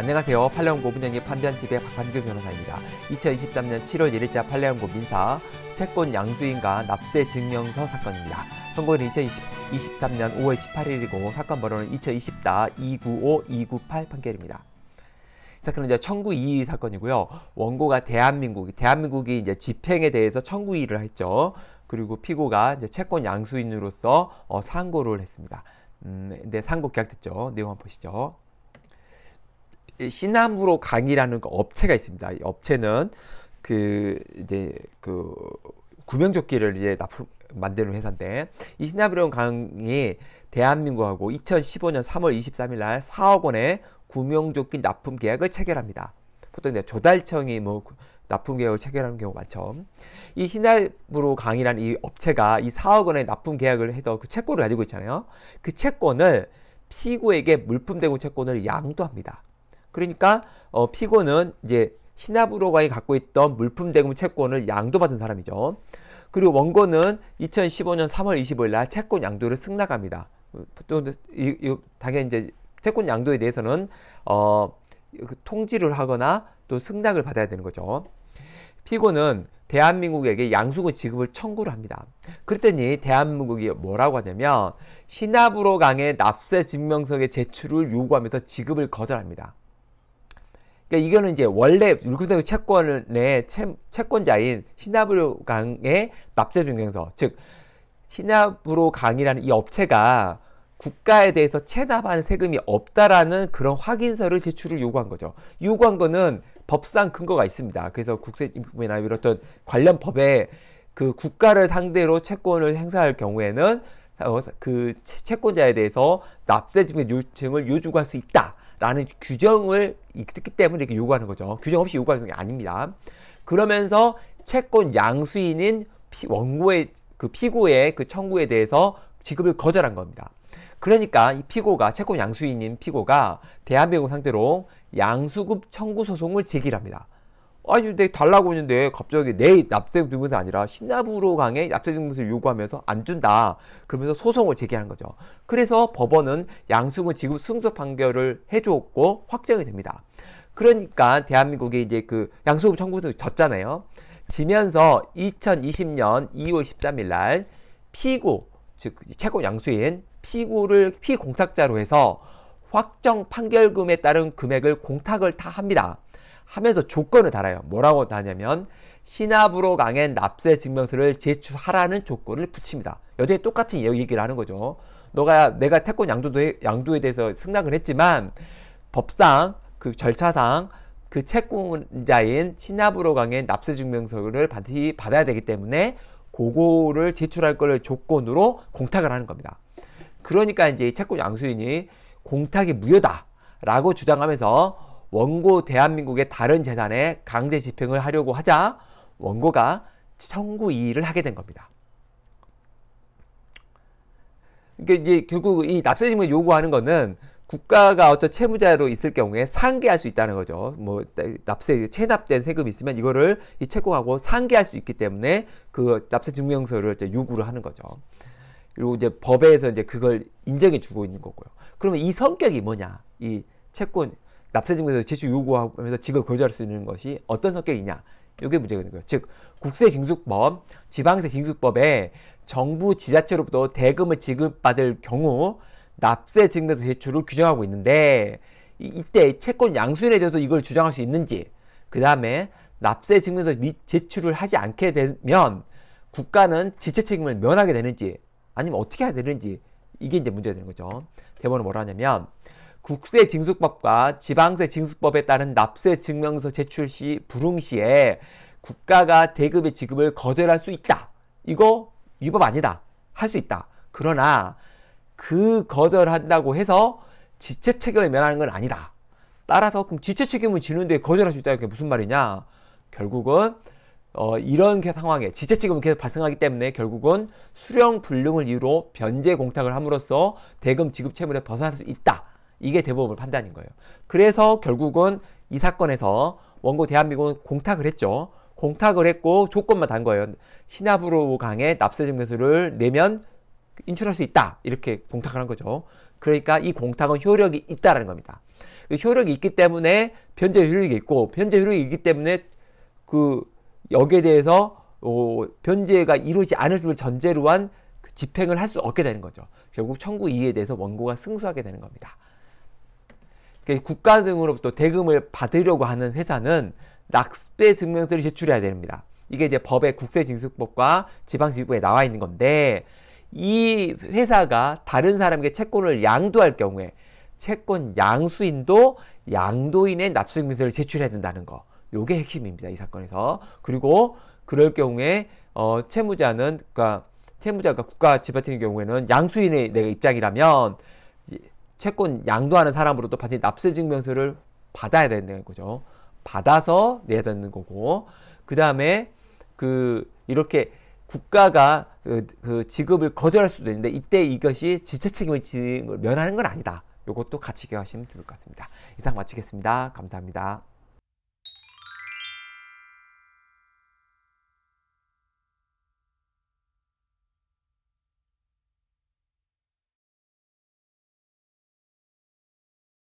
안녕하세요. 팔레온고 분양의 판변TV의 박한규 변호사입니다. 2023년 7월 1일자 팔레온고 민사 채권 양수인과 납세 증명서 사건입니다. 선고일 2023년 5월 18일이고 사건 번호는 2024 295 298 판결입니다. 사건은 이제 청구 2위 사건이고요. 원고가 대한민국, 대한민국이 이제 집행에 대해서 청구 2위를 했죠. 그리고 피고가 이제 채권 양수인으로서 어, 상고를 했습니다. 음, 근 네, 상고 기각됐죠. 내용 한번 보시죠. 시나무로 강이라는 그 업체가 있습니다. 이 업체는 그 이제 그 구명조끼를 이제 납품 만드는 회사인데 이시나브리 강이 대한민국하고 2015년 3월 23일 날 4억 원의 구명조끼 납품 계약을 체결합니다. 보통 이제 조달청이 뭐 납품 계약을 체결하는 경우가 많죠. 이 시나브로 강이라는 이 업체가 이 4억 원의 납품 계약을 해서 그 채권을 가지고 있잖아요. 그 채권을 피고에게 물품 대금 채권을 양도합니다. 그러니까 어, 피고는 이제 신합으로가이 갖고 있던 물품 대금 채권을 양도받은 사람이죠. 그리고 원고는 2015년 3월 25일 날 채권 양도를 승낙합니다. 이, 이, 당연히 이제 채권 양도에 대해서는 어, 그 통지를 하거나 또 승낙을 받아야 되는 거죠. 피고는 대한민국에게 양수금 지급을 청구를 합니다. 그랬더니 대한민국이 뭐라고 하냐면 신합으로 강의 납세 증명서의 제출을 요구하면서 지급을 거절합니다. 그러니까 이거는 이제 원래 율크대우 채권의 채, 권자인시나브로 강의 납세 변경서, 즉시나브로 강이라는 이 업체가 국가에 대해서 체납한 세금이 없다라는 그런 확인서를 제출을 요구한 거죠. 요구한 거는 법상 근거가 있습니다. 그래서 국세법이나 이렇던 관련 법에 그 국가를 상대로 채권을 행사할 경우에는 어, 그 채권자에 대해서 납세증의 요청을 요구할 수 있다. 라는 규정을 있기 때문에 이렇게 요구하는 거죠. 규정 없이 요구하는 게 아닙니다. 그러면서 채권 양수인인 피, 원고의 그 피고의 그 청구에 대해서 지급을 거절한 겁니다. 그러니까 이 피고가 채권 양수인인 피고가 대한배공 상대로 양수급 청구 소송을 제기합니다. 아니 내 달라고 했는데 갑자기 내 납세증명서 아니라 신납으로 강의 납세증명서를 요구하면서 안 준다 그러면서 소송을 제기한 거죠 그래서 법원은 양승은 지급 승소 판결을 해줬고 확정이 됩니다 그러니까 대한민국이 이제 그 양승은 청구도 졌잖아요 지면서 2020년 2월 13일 날 피고 즉 채권 양수인 피고를 피공탁자로 해서 확정 판결금에 따른 금액을 공탁을 다 합니다. 하면서 조건을 달아요. 뭐라고 다냐면 시나브로 강행 납세 증명서를 제출하라는 조건을 붙입니다. 여전히 똑같은 얘기를 하는 거죠. 너가 내가 태권 양도에, 양도에 대해서 승낙을 했지만 법상 그 절차상 그 채권자인 시나브로 강행 납세 증명서를 반드시 받아야 되기 때문에 그거를 제출할 것을 조건으로 공탁을 하는 겁니다. 그러니까 이제 채권 양수인이 공탁이 무효다라고 주장하면서 원고 대한민국의 다른 재단에 강제 집행을 하려고 하자 원고가 청구 이의를 하게 된 겁니다. 그러니까 이제 결국 이 납세자금을 요구하는 거는 국가가 어떤 채무자로 있을 경우에 상계할 수 있다는 거죠. 뭐 네, 납세 체납된 세금이 있으면 이거를 이 채권하고 상계할 수 있기 때문에 그 납세 증명서를 이제 요구를 하는 거죠. 그리고 이제 법에서 이제 그걸 인정해 주고 있는 거고요. 그러면 이 성격이 뭐냐? 이 채권 납세증명서 제출 요구하면서 직을 거절할수 있는 것이 어떤 성격이냐 이게 문제가 되는 거예요. 즉 국세징수법, 지방세징수법에 정부 지자체로부터 대금을 지급받을 경우 납세증명서 제출을 규정하고 있는데 이때 채권 양수인에 대해서 이걸 주장할 수 있는지 그 다음에 납세증명서 제출을 하지 않게 되면 국가는 지체 책임을 면하게 되는지 아니면 어떻게 해야 되는지 이게 이제 문제가 되는 거죠. 대법원은 뭐라 하냐면 국세 징수법과 지방세 징수법에 따른 납세 증명서 제출 시 불응 시에 국가가 대급의 지급을 거절할 수 있다. 이거 위법 아니다. 할 수 있다. 그러나 그 거절한다고 해서 지체 책임을 면하는 건 아니다. 따라서 그럼 지체 책임을 지는데 거절할 수 있다. 이게 무슨 말이냐? 결국은 어, 이런 상황에 지체 책임은 계속 발생하기 때문에 결국은 수령 불능을 이유로 변제 공탁을 함으로써 대금 지급 채무를 벗어날 수 있다. 이게 대법원 판단인 거예요. 그래서 결국은 이 사건에서 원고 대한민국은 공탁을 했죠. 공탁을 했고 조건만 단 거예요. 시나브로 강에 납세 증명서를 내면 인출할 수 있다. 이렇게 공탁을 한 거죠. 그러니까 이 공탁은 효력이 있다라는 겁니다. 그 효력이 있기 때문에 변제 효력이 있고 변제 효력이 있기 때문에 그 여기에 대해서 어, 변제가 이루어지지 않았음을 전제로 한그 집행을 할 수 없게 되는 거죠. 결국 청구 이에 대해서 원고가 승소하게 되는 겁니다. 그 국가 등으로부터 대금을 받으려고 하는 회사는 낙세 증명서를 제출해야 됩니다. 이게 이제 법의 국세징수법과 지방지구에 나와 있는 건데 이 회사가 다른 사람에게 채권을 양도할 경우에 채권 양수인도 양도인의 납세증명서를 제출해야 된다는 거. 요게 핵심입니다. 이 사건에서. 그리고 그럴 경우에 어, 채무자는 그러니까 채무자가 국가 집어치는 경우에는 양수인의 내가 입장이라면 채권 양도하는 사람으로도 반드시 납세 증명서를 받아야 되는 거죠. 받아서 내야 되는 거고 그 다음에 그 이렇게 국가가 그, 그, 지급을 거절할 수도 있는데 이때 이것이 지체 책임을 지는 면하는 건 아니다. 이것도 같이 기억하시면 좋을 것 같습니다. 이상 마치겠습니다. 감사합니다.